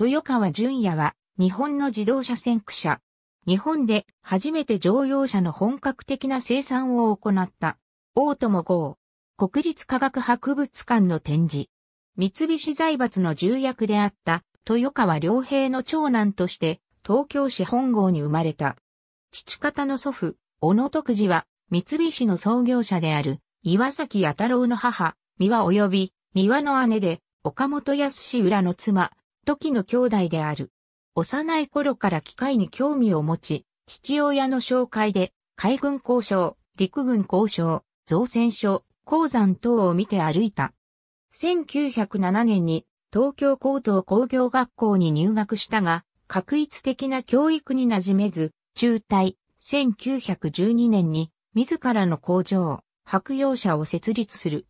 豊川淳也は日本の自動車先駆者。日本で初めて乗用車の本格的な生産を行った。大友号。国立科学博物館の展示。三菱財閥の重役であった豊川良平の長男として東京市本郷に生まれた。父方の祖父、小野徳次は三菱の創業者である岩崎弥太郎の母、三輪及び三輪の姉で岡本康浦の妻、時の兄弟である。幼い頃から機械に興味を持ち、父親の紹介で、海軍交渉、陸軍交渉、造船所、鉱山等を見て歩いた。1907年に東京高等工業学校に入学したが、確一的な教育に馴染めず、中退、1912年に自らの工場、白洋社を設立する。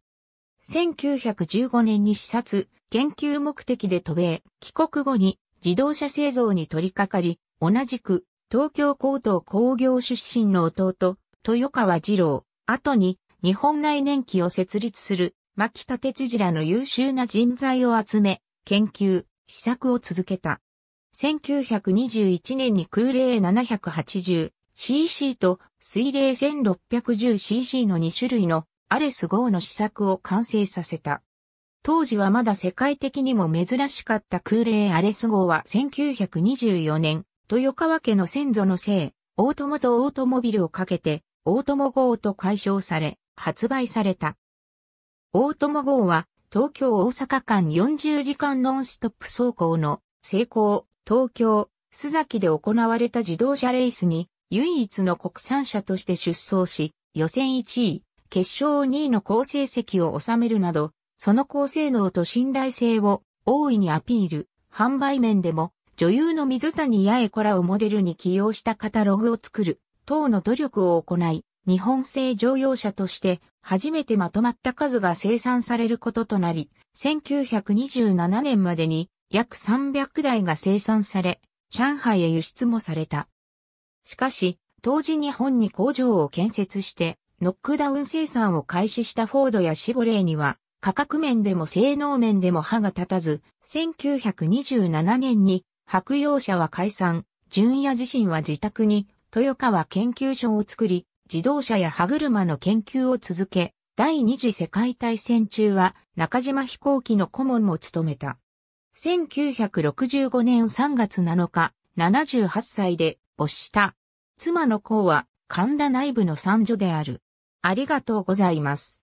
1915年に視察、研究目的で渡米、帰国後に自動車製造に取り掛かり、同じく東京高等工業出身の弟、豊川二郎、後に日本内燃機を設立する牧田哲次らの優秀な人材を集め、研究、施策を続けた。1921年に空冷 780cc と水冷 1610cc の2種類のアレス号の試作を完成させた。当時はまだ世界的にも珍しかった空冷アレス号は1924年、豊川家の先祖の姓、大友と大友ビルをかけて、大友号と解消され、発売された。大友号は、東京大阪間40時間ノンストップ走行の、成功、東京、須崎で行われた自動車レースに、唯一の国産車として出走し、予選1位、決勝2位の好成績を収めるなど、その高性能と信頼性を大いにアピール。販売面でも、女優の水谷八重子らをモデルに起用したカタログを作る、等の努力を行い、日本製乗用車として初めてまとまった数が生産されることとなり、1927年までに約300台が生産され、上海へ輸出もされた。しかし、当時日本に工場を建設して、ノックダウン生産を開始したフォードやシボレーには、価格面でも性能面でも歯が立たず、1927年に白洋社は解散、純也自身は自宅に豊川研究所を作り、自動車や歯車の研究を続け、第二次世界大戦中は中島飛行機の顧問も務めた。1965年3月7日、78歳で没した。妻の子は神田内部の三女である。ありがとうございます。